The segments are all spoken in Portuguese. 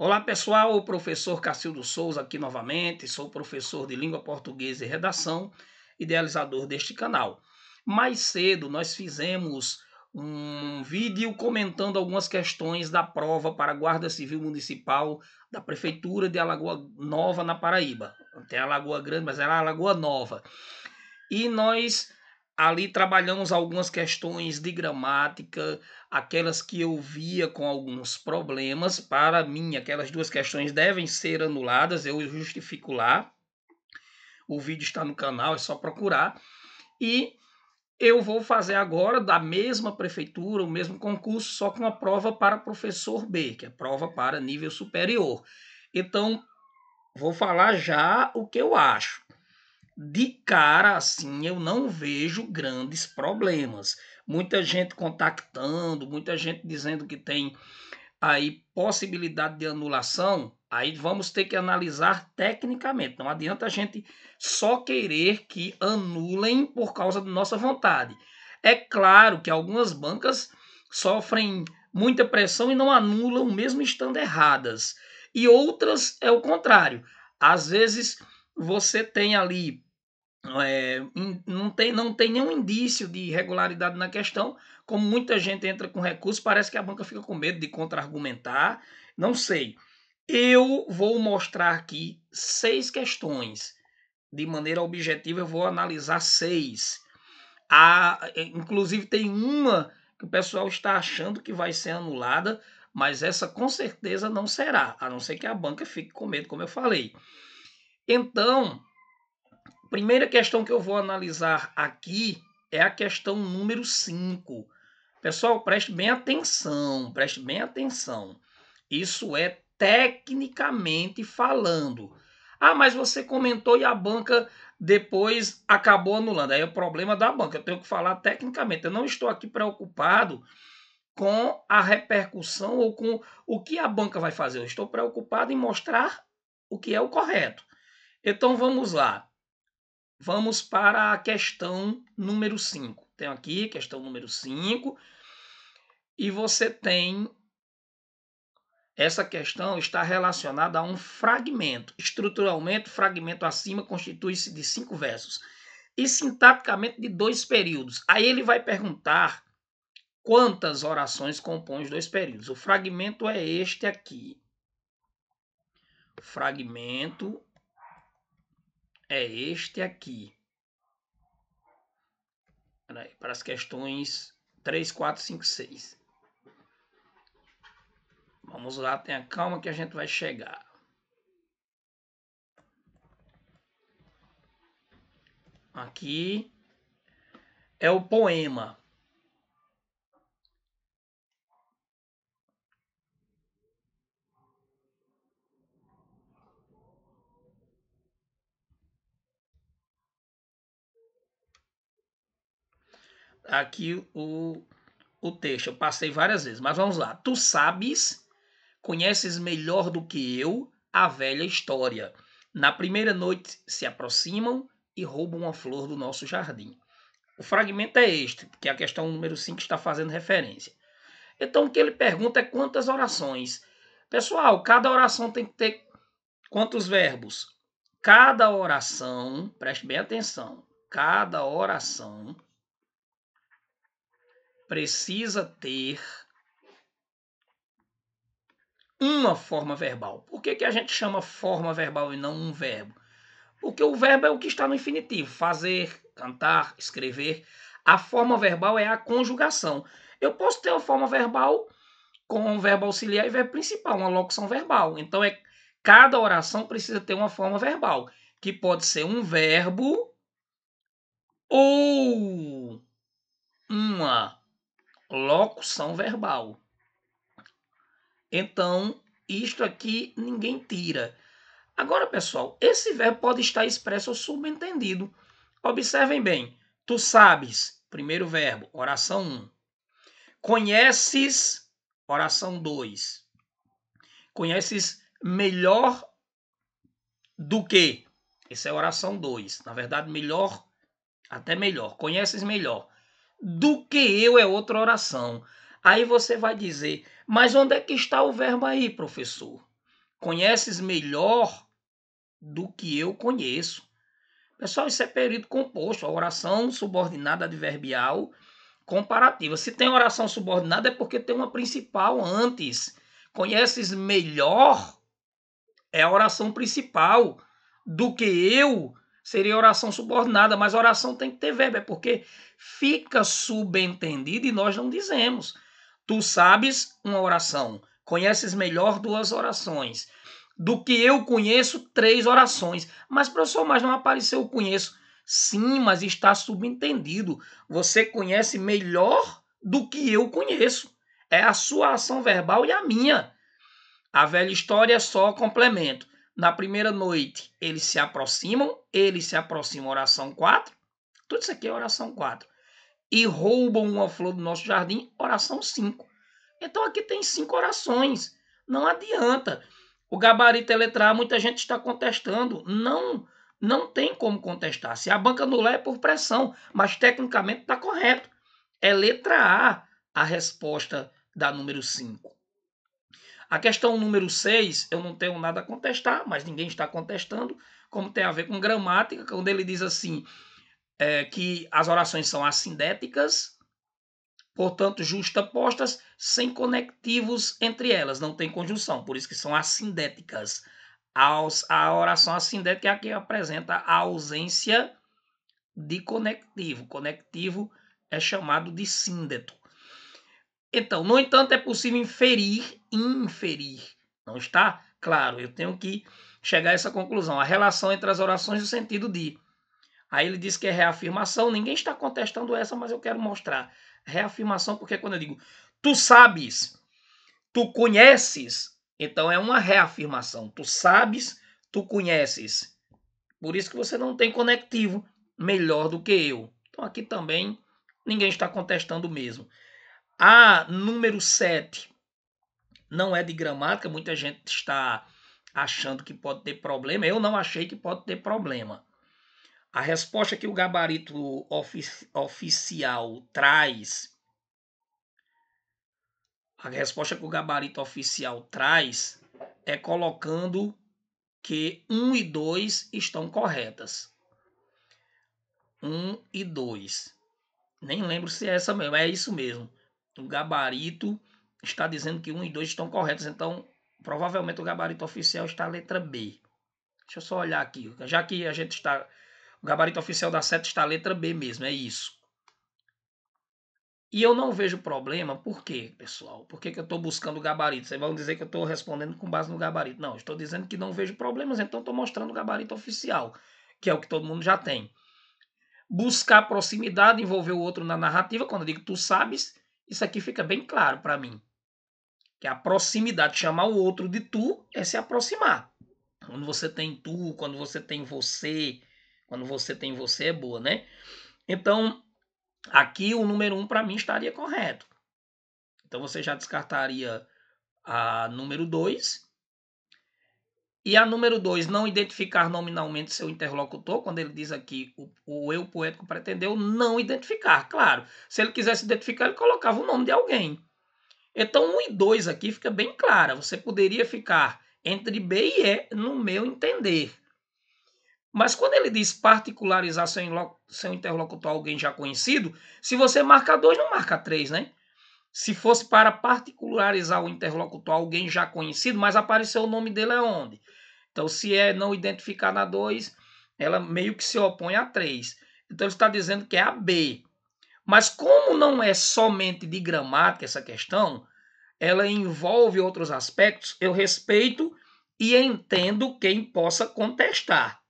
Olá pessoal, o professor Cacildo Souza aqui novamente, sou professor de Língua Portuguesa e Redação, idealizador deste canal. Mais cedo nós fizemos um vídeo comentando algumas questões da prova para a Guarda Civil Municipal da Prefeitura de Alagoa Nova, na Paraíba. Até Alagoa Grande, mas era Alagoa Nova. E nós ali trabalhamos algumas questões de gramática, aquelas que eu via com alguns problemas, para mim, aquelas duas questões devem ser anuladas, eu justifico lá. O vídeo está no canal, é só procurar. E eu vou fazer agora da mesma prefeitura, o mesmo concurso, só com a prova para professor B, que é prova para nível superior. Então, vou falar já o que eu acho. De cara assim, eu não vejo grandes problemas muita gente contactando, muita gente dizendo que tem aí possibilidade de anulação, aí vamos ter que analisar tecnicamente. Não adianta a gente só querer que anulem por causa da nossa vontade. É claro que algumas bancas sofrem muita pressão e não anulam, mesmo estando erradas. E outras é o contrário. Às vezes você tem ali é, não, tem, não tem nenhum indício de irregularidade na questão. Como muita gente entra com recurso, parece que a banca fica com medo de contra-argumentar. Não sei. Eu vou mostrar aqui seis questões. De maneira objetiva, eu vou analisar seis. A, é, inclusive, tem uma que o pessoal está achando que vai ser anulada, mas essa com certeza não será, a não ser que a banca fique com medo, como eu falei. Então, Primeira questão que eu vou analisar aqui é a questão número 5. Pessoal, preste bem atenção, preste bem atenção. Isso é tecnicamente falando. Ah, mas você comentou e a banca depois acabou anulando. Aí é o problema da banca. Eu tenho que falar tecnicamente. Eu não estou aqui preocupado com a repercussão ou com o que a banca vai fazer. Eu estou preocupado em mostrar o que é o correto. Então vamos lá vamos para a questão número 5. Tem aqui questão número 5. E você tem. Essa questão está relacionada a um fragmento. Estruturalmente, o fragmento acima constitui-se de cinco versos. E sintaticamente de dois períodos. Aí ele vai perguntar quantas orações compõem os dois períodos. O fragmento é este aqui. O fragmento é este aqui. Aí, para as questões 3, 4, 5, 6. Vamos lá, tenha calma que a gente vai chegar. Aqui é o poema. aqui o, o texto. Eu passei várias vezes, mas vamos lá. Tu sabes, conheces melhor do que eu a velha história. Na primeira noite se aproximam e roubam uma flor do nosso jardim. O fragmento é este, porque é a questão número 5 está fazendo referência. Então o que ele pergunta é quantas orações. Pessoal, cada oração tem que ter quantos verbos? Cada oração, preste bem atenção, cada oração precisa ter uma forma verbal. Por que, que a gente chama forma verbal e não um verbo? Porque o verbo é o que está no infinitivo: fazer, cantar, escrever. A forma verbal é a conjugação. Eu posso ter uma forma verbal com um verbo auxiliar e verbo principal, uma locução verbal. Então, é cada oração precisa ter uma forma verbal, que pode ser um verbo ou uma locução verbal. Então, isto aqui ninguém tira. Agora, pessoal, esse verbo pode estar expresso ou subentendido. Observem bem. Tu sabes, primeiro verbo, oração 1. Conheces, oração 2. Conheces melhor do que. Essa é oração 2. Na verdade, melhor, até melhor. Conheces melhor do que eu é outra oração. Aí você vai dizer, mas onde é que está o verbo aí, professor? Conheces melhor do que eu conheço. Pessoal, isso é período composto, a oração subordinada adverbial comparativa. Se tem oração subordinada é porque tem uma principal antes. Conheces melhor é a oração principal do que eu Seria oração subordinada, mas oração tem que ter verbo, é porque fica subentendido e nós não dizemos. Tu sabes uma oração, conheces melhor duas orações. Do que eu conheço, três orações. Mas, professor, mas não apareceu eu conheço. Sim, mas está subentendido. Você conhece melhor do que eu conheço. É a sua ação verbal e a minha. A velha história é só complemento. Na primeira noite, eles se aproximam, eles se aproximam, oração 4. Tudo isso aqui é oração 4. E roubam uma flor do nosso jardim, oração 5. Então aqui tem cinco orações. Não adianta. O gabarito é letra A, muita gente está contestando. Não, não tem como contestar. Se a banca anular é por pressão, mas tecnicamente está correto. É letra A a resposta da número 5. A questão número 6, eu não tenho nada a contestar, mas ninguém está contestando, como tem a ver com gramática, quando ele diz assim é, que as orações são assindéticas, portanto, justapostas, sem conectivos entre elas, não tem conjunção, por isso que são assindéticas. A oração assindética é a que apresenta a ausência de conectivo. Conectivo é chamado de síndeto. Então, no entanto, é possível inferir, inferir, não está? Claro, eu tenho que chegar a essa conclusão. A relação entre as orações o sentido de. Aí ele diz que é reafirmação, ninguém está contestando essa, mas eu quero mostrar. Reafirmação, porque quando eu digo tu sabes, tu conheces, então é uma reafirmação. Tu sabes, tu conheces. Por isso que você não tem conectivo melhor do que eu. Então aqui também ninguém está contestando mesmo. A número 7 não é de gramática, muita gente está achando que pode ter problema. Eu não achei que pode ter problema. A resposta que o gabarito ofici oficial traz, a resposta que o gabarito oficial traz é colocando que 1 e 2 estão corretas. 1 e 2. Nem lembro se é essa mesmo, é isso mesmo do gabarito está dizendo que 1 e 2 estão corretos. Então, provavelmente o gabarito oficial está a letra B. Deixa eu só olhar aqui. Já que a gente está. O gabarito oficial da seta está a letra B mesmo, é isso. E eu não vejo problema, por quê, pessoal? Por que, que eu estou buscando o gabarito? Vocês vão dizer que eu estou respondendo com base no gabarito. Não, estou dizendo que não vejo problemas, então estou mostrando o gabarito oficial, que é o que todo mundo já tem. Buscar proximidade, envolver o outro na narrativa, quando eu digo tu sabes, isso aqui fica bem claro para mim. Que é a proximidade, chamar o outro de tu, é se aproximar. Quando você tem tu, quando você tem você, quando você tem você é boa, né? Então, aqui o número um para mim estaria correto. Então você já descartaria a número 2 e a número dois, não identificar nominalmente seu interlocutor, quando ele diz aqui o, o eu poético pretendeu não identificar. Claro, se ele quisesse identificar, ele colocava o nome de alguém. Então, um e dois aqui fica bem clara. Você poderia ficar entre B e E, no meu entender. Mas quando ele diz particularizar seu, seu interlocutor alguém já conhecido, se você marca dois, não marca três, né? Se fosse para particularizar o interlocutor alguém já conhecido, mas apareceu o nome dele é onde? Então, se é não identificar na 2, ela meio que se opõe à 3. Então, ele está dizendo que é a B. Mas como não é somente de gramática essa questão, ela envolve outros aspectos, eu respeito e entendo quem possa contestar.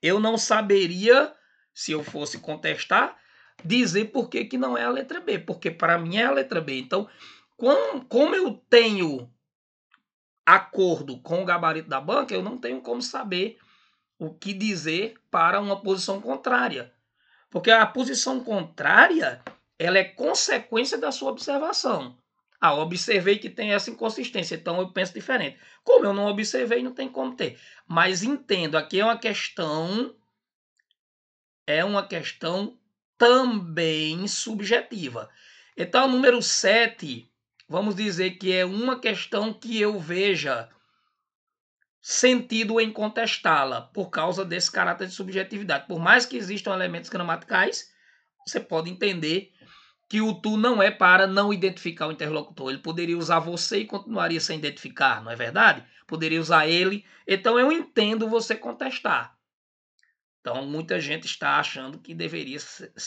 Eu não saberia, se eu fosse contestar, dizer por que, que não é a letra B, porque para mim é a letra B. Então, como eu tenho acordo com o gabarito da banca, eu não tenho como saber o que dizer para uma posição contrária. Porque a posição contrária, ela é consequência da sua observação. Ah, observei que tem essa inconsistência, então eu penso diferente. Como eu não observei, não tem como ter. Mas entendo, aqui é uma questão é uma questão também subjetiva. Então, o número 7 vamos dizer que é uma questão que eu veja sentido em contestá-la por causa desse caráter de subjetividade. Por mais que existam elementos gramaticais, você pode entender que o tu não é para não identificar o interlocutor. Ele poderia usar você e continuaria sem identificar, não é verdade? Poderia usar ele. Então eu entendo você contestar. Então muita gente está achando que deveria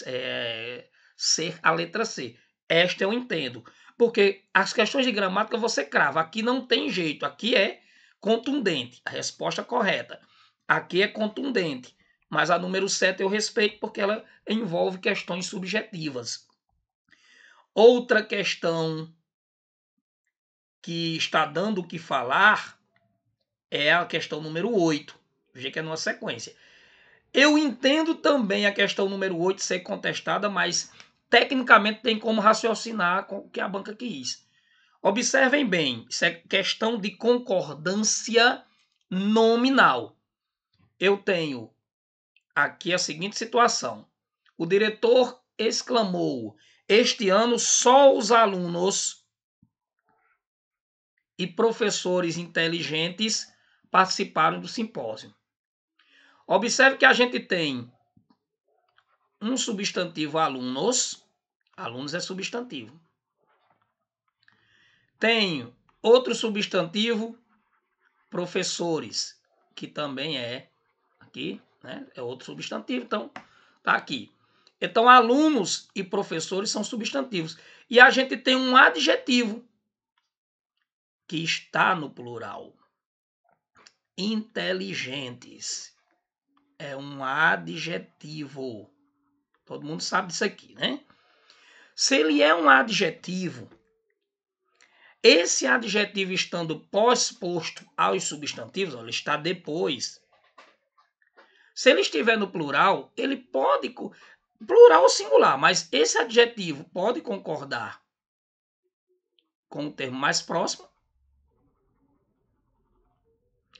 é, ser a letra C. Esta eu entendo. Porque as questões de gramática você crava, aqui não tem jeito, aqui é contundente, a resposta correta. Aqui é contundente, mas a número 7 eu respeito porque ela envolve questões subjetivas. Outra questão que está dando o que falar é a questão número 8. Veja que é numa sequência. Eu entendo também a questão número 8 ser contestada, mas tecnicamente tem como raciocinar com o que a banca quis. Observem bem, isso é questão de concordância nominal. Eu tenho aqui a seguinte situação: o diretor exclamou, este ano só os alunos e professores inteligentes participaram do simpósio. Observe que a gente tem um substantivo alunos Alunos é substantivo. Tenho outro substantivo, professores, que também é aqui, né? É outro substantivo, então tá aqui. Então, alunos e professores são substantivos. E a gente tem um adjetivo que está no plural. Inteligentes. É um adjetivo. Todo mundo sabe disso aqui, né? Se ele é um adjetivo, esse adjetivo estando pós-posto aos substantivos, ele está depois. Se ele estiver no plural, ele pode. Plural ou singular, mas esse adjetivo pode concordar com o termo mais próximo.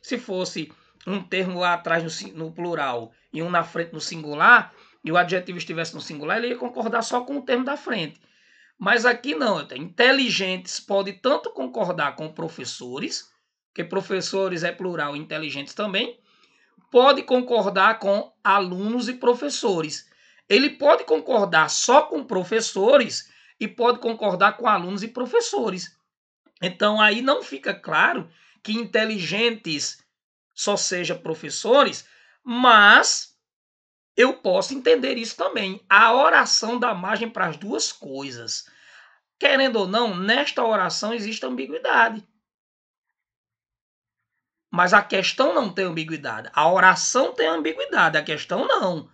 Se fosse um termo lá atrás no, no plural e um na frente no singular, e o adjetivo estivesse no singular, ele ia concordar só com o termo da frente. Mas aqui não, inteligentes pode tanto concordar com professores, que professores é plural, inteligentes também, pode concordar com alunos e professores. Ele pode concordar só com professores e pode concordar com alunos e professores. Então aí não fica claro que inteligentes só seja professores, mas eu posso entender isso também. A oração dá margem para as duas coisas. Querendo ou não, nesta oração existe ambiguidade. Mas a questão não tem ambiguidade. A oração tem ambiguidade, a questão não.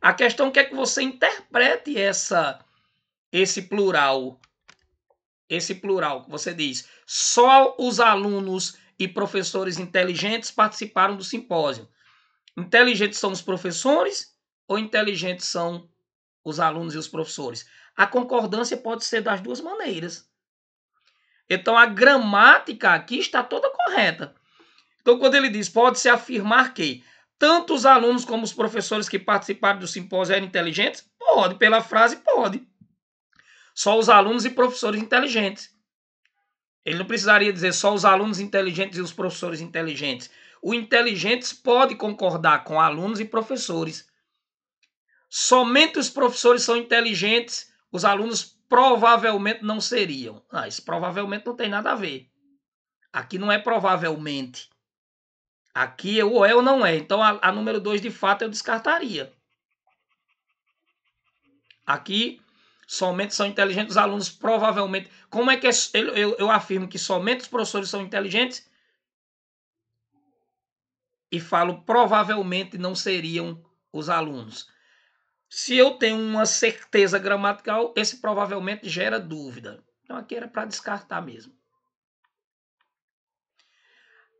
A questão é, é que você interprete essa esse plural. Esse plural que você diz, só os alunos e professores inteligentes participaram do simpósio. Inteligentes são os professores ou inteligentes são os alunos e os professores? A concordância pode ser das duas maneiras. Então a gramática aqui está toda correta. Então, quando ele diz, pode-se afirmar que tanto os alunos como os professores que participaram do simpósio eram inteligentes? Pode, pela frase, pode. Só os alunos e professores inteligentes. Ele não precisaria dizer só os alunos inteligentes e os professores inteligentes. O Inteligentes pode concordar com alunos e professores. Somente os professores são inteligentes, os alunos provavelmente não seriam. Ah, isso provavelmente não tem nada a ver. Aqui não é provavelmente. Aqui é ou é ou não é. Então a, a número 2 de fato eu descartaria. Aqui somente são inteligentes os alunos, provavelmente. Como é que é, eu, eu, eu afirmo que somente os professores são inteligentes? e falo provavelmente não seriam os alunos. Se eu tenho uma certeza gramatical, esse provavelmente gera dúvida. Então aqui era para descartar mesmo.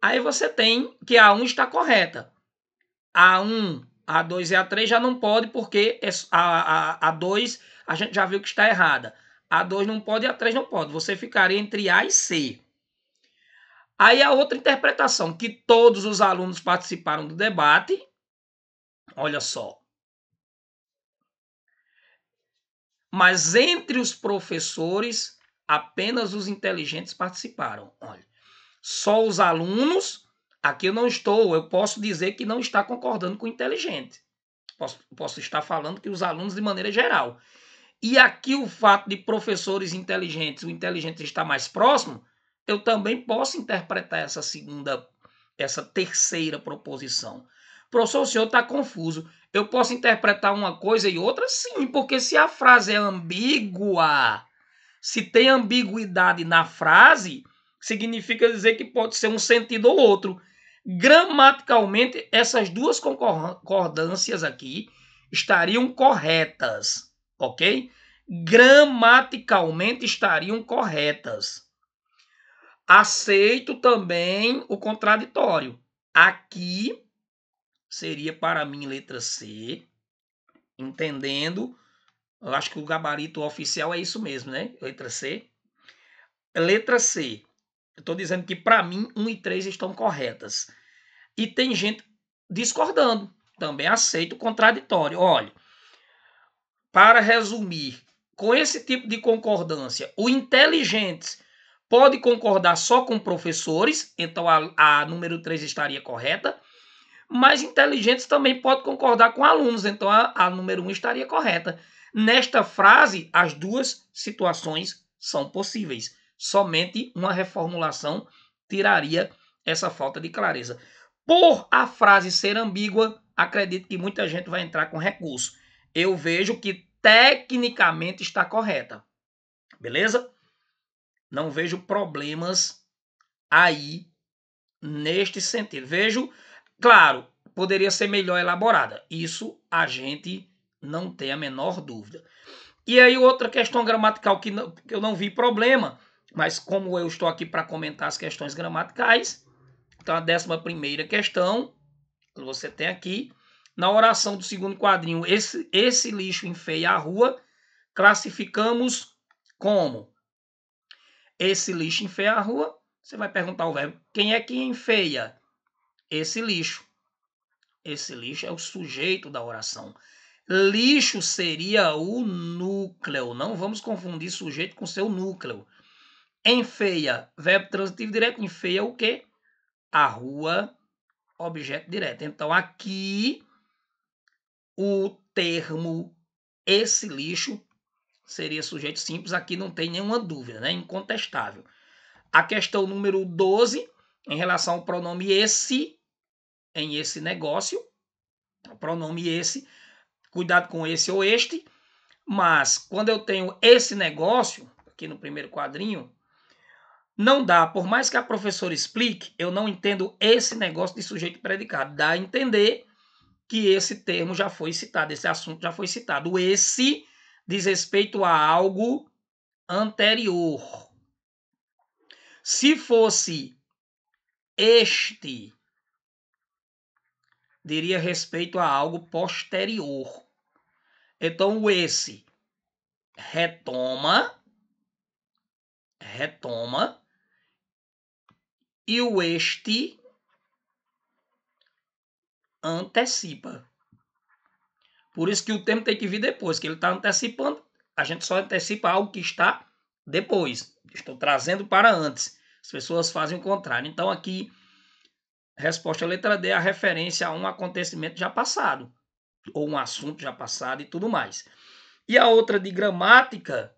Aí você tem que a 1 está correta. A 1, a 2 e a 3 já não pode porque é a, a, a 2 a gente já viu que está errada. A 2 não pode e a 3 não pode. Você ficaria entre A e C. Aí a outra interpretação, que todos os alunos participaram do debate, olha só. Mas entre os professores, apenas os inteligentes participaram. Olha, só os alunos, aqui eu não estou, eu posso dizer que não está concordando com o inteligente. Posso, posso estar falando que os alunos de maneira geral. E aqui o fato de professores inteligentes, o inteligente estar mais próximo, eu também posso interpretar essa segunda, essa terceira proposição. Professor, o senhor está confuso. Eu posso interpretar uma coisa e outra? Sim, porque se a frase é ambígua, se tem ambiguidade na frase, significa dizer que pode ser um sentido ou outro. Gramaticalmente, essas duas concordâncias aqui estariam corretas, ok? Gramaticalmente estariam corretas aceito também o contraditório. Aqui seria para mim letra C, entendendo. Eu acho que o gabarito oficial é isso mesmo, né? Letra C. Letra C. Eu estou dizendo que para mim 1 e 3 estão corretas. E tem gente discordando. Também aceito o contraditório. Olha, para resumir, com esse tipo de concordância, o inteligente pode concordar só com professores, então a, a número 3 estaria correta, mas inteligentes também pode concordar com alunos, então a, a número 1 estaria correta. Nesta frase, as duas situações são possíveis. Somente uma reformulação tiraria essa falta de clareza. Por a frase ser ambígua, acredito que muita gente vai entrar com recurso. Eu vejo que tecnicamente está correta. Beleza? Não vejo problemas aí neste sentido. Vejo, claro, poderia ser melhor elaborada. Isso a gente não tem a menor dúvida. E aí outra questão gramatical que, não, que eu não vi problema, mas como eu estou aqui para comentar as questões gramaticais, então a décima primeira questão você tem aqui na oração do segundo quadrinho, esse, esse lixo enfeia a rua, classificamos como esse lixo enfeia a rua. Você vai perguntar o verbo: quem é que enfeia? Esse lixo. Esse lixo é o sujeito da oração. Lixo seria o núcleo. Não vamos confundir sujeito com seu núcleo. Enfeia, verbo transitivo direto, enfeia o quê? A rua, objeto direto. Então aqui o termo esse lixo seria sujeito simples, aqui não tem nenhuma dúvida, né? Incontestável. A questão número 12, em relação ao pronome esse, em esse negócio, o pronome esse, cuidado com esse ou este, mas quando eu tenho esse negócio, aqui no primeiro quadrinho, não dá, por mais que a professora explique, eu não entendo esse negócio de sujeito predicado. Dá a entender que esse termo já foi citado, esse assunto já foi citado. Esse diz respeito a algo anterior. Se fosse este, diria respeito a algo posterior. Então, o esse retoma, retoma, e o este antecipa. Por isso que o termo tem que vir depois, que ele está antecipando. A gente só antecipa algo que está depois. Estou trazendo para antes. As pessoas fazem o contrário. Então, aqui, resposta letra D é a referência a um acontecimento já passado, ou um assunto já passado e tudo mais. E a outra de gramática,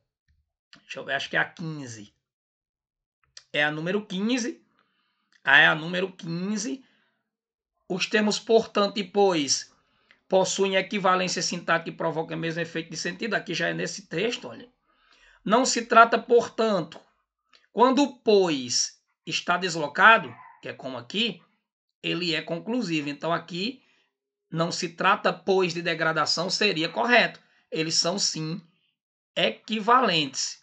deixa eu ver, acho que é a 15. É a número 15. Ah, é a número 15. Os termos portanto e pois possuem equivalência sintática e provocam o mesmo efeito de sentido. Aqui já é nesse texto, olha. Não se trata, portanto, quando o pois está deslocado, que é como aqui, ele é conclusivo. Então aqui não se trata pois de degradação, seria correto. Eles são sim equivalentes.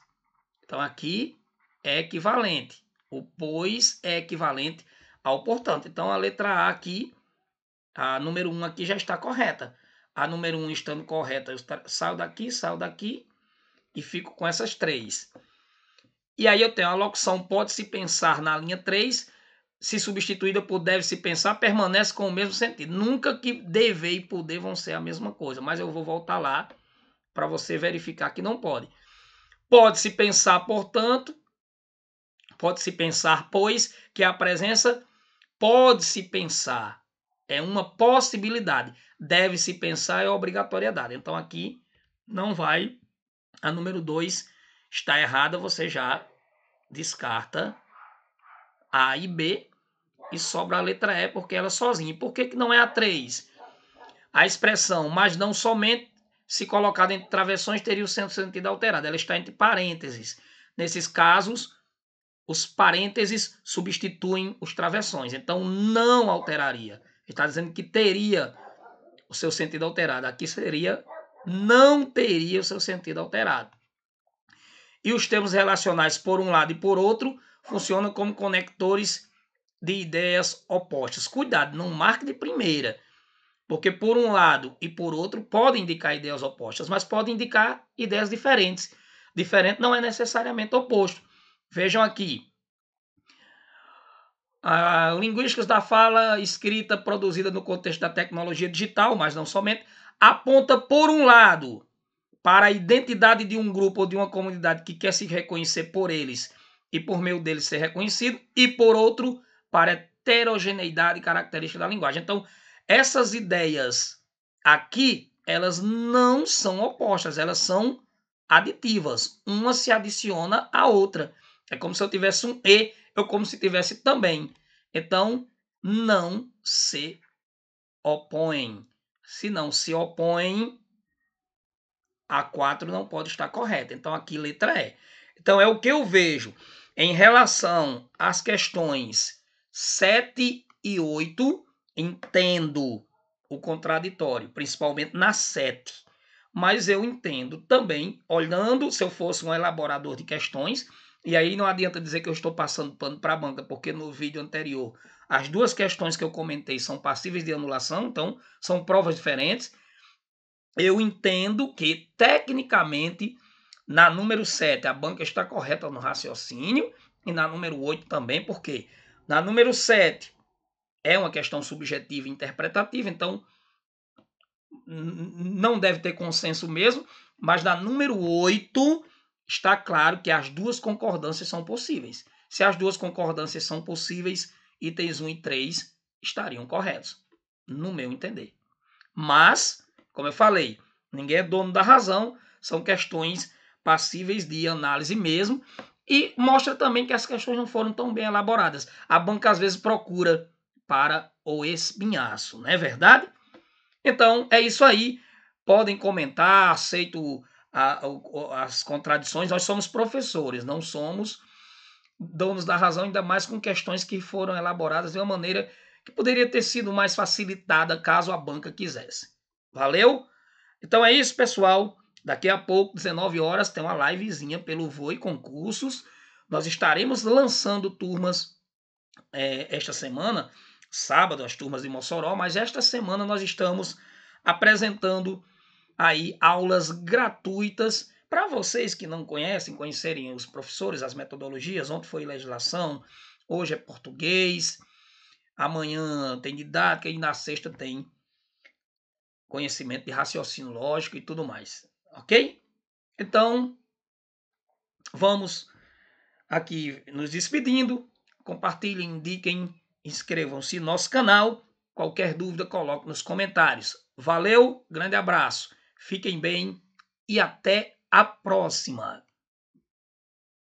Então aqui é equivalente. O pois é equivalente ao portanto. Então a letra A aqui a número 1 um aqui já está correta. A número 1 um estando correta, eu saio daqui, saio daqui e fico com essas três. E aí eu tenho a locução pode-se pensar na linha 3, se substituída por deve-se pensar, permanece com o mesmo sentido. Nunca que dever e poder vão ser a mesma coisa, mas eu vou voltar lá para você verificar que não pode. Pode-se pensar, portanto, pode-se pensar, pois, que a presença pode-se pensar é uma possibilidade. Deve-se pensar é obrigatoriedade. Então aqui não vai. A número 2 está errada, você já descarta A e B e sobra a letra E porque ela é sozinha. E por que, que não é a 3? A expressão, mas não somente, se colocada entre travessões, teria o sentido alterado. Ela está entre parênteses. Nesses casos, os parênteses substituem os travessões. Então, não alteraria está dizendo que teria o seu sentido alterado. Aqui seria não teria o seu sentido alterado. E os termos relacionais por um lado e por outro funcionam como conectores de ideias opostas. Cuidado, não marque de primeira, porque por um lado e por outro podem indicar ideias opostas, mas podem indicar ideias diferentes. Diferente não é necessariamente oposto. Vejam aqui, a linguística da fala escrita produzida no contexto da tecnologia digital, mas não somente, aponta, por um lado, para a identidade de um grupo ou de uma comunidade que quer se reconhecer por eles e por meio deles ser reconhecido, e por outro, para a heterogeneidade característica da linguagem. Então, essas ideias aqui, elas não são opostas, elas são aditivas. Uma se adiciona à outra. É como se eu tivesse um E eu como se tivesse também. Então, não se opõem. Se não se opõem, a 4 não pode estar correta. Então, aqui letra E. Então, é o que eu vejo em relação às questões 7 e 8. Entendo o contraditório, principalmente na 7. Mas eu entendo também, olhando, se eu fosse um elaborador de questões, e aí não adianta dizer que eu estou passando pano para a banca, porque no vídeo anterior as duas questões que eu comentei são passíveis de anulação, então são provas diferentes. Eu entendo que, tecnicamente, na número 7 a banca está correta no raciocínio e na número 8 também, porque na número 7 é uma questão subjetiva e interpretativa, então não deve ter consenso mesmo, mas na número 8 está claro que as duas concordâncias são possíveis. Se as duas concordâncias são possíveis, itens 1 e 3 estariam corretos, no meu entender. Mas, como eu falei, ninguém é dono da razão, são questões passíveis de análise mesmo, e mostra também que as questões não foram tão bem elaboradas. A banca às vezes procura para o espinhaço, não é verdade? Então é isso aí. Podem comentar, aceito a, as contradições, nós somos professores, não somos donos da razão, ainda mais com questões que foram elaboradas de uma maneira que poderia ter sido mais facilitada caso a banca quisesse. Valeu? Então é isso, pessoal. Daqui a pouco, 19 horas, tem uma livezinha pelo Voi Concursos. Nós estaremos lançando turmas é, esta semana, sábado, as turmas de Mossoró, mas esta semana nós estamos apresentando aí aulas gratuitas para vocês que não conhecem, conhecerem os professores, as metodologias. Ontem foi legislação, hoje é português, amanhã tem didática e na sexta tem conhecimento de raciocínio lógico e tudo mais, ok? Então, vamos aqui nos despedindo. Compartilhem, indiquem, inscrevam-se no nosso canal. Qualquer dúvida, coloque nos comentários. Valeu, grande abraço. Fiquem bem e até a próxima!